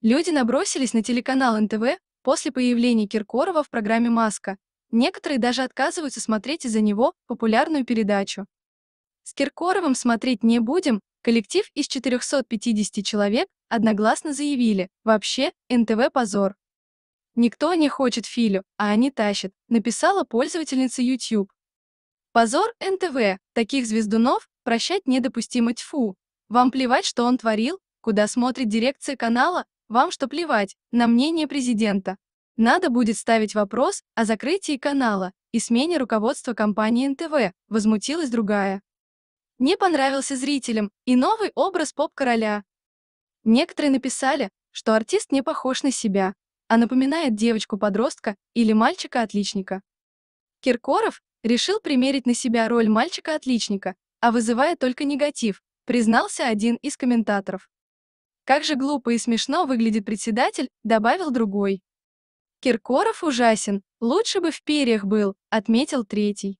Люди набросились на телеканал НТВ после появления Киркорова в программе «Маска». Некоторые даже отказываются смотреть из-за него популярную передачу. С Киркоровым смотреть не будем, коллектив из 450 человек одногласно заявили, вообще, НТВ позор. Никто не хочет Филю, а они тащат, написала пользовательница YouTube. Позор НТВ, таких звездунов прощать недопустимо тьфу. Вам плевать, что он творил, куда смотрит дирекция канала, вам что плевать на мнение президента? Надо будет ставить вопрос о закрытии канала и смене руководства компании НТВ, возмутилась другая. Не понравился зрителям и новый образ поп-короля. Некоторые написали, что артист не похож на себя, а напоминает девочку-подростка или мальчика-отличника. Киркоров решил примерить на себя роль мальчика-отличника, а вызывая только негатив, признался один из комментаторов. Как же глупо и смешно выглядит председатель, добавил другой. Киркоров ужасен, лучше бы в перьях был, отметил третий.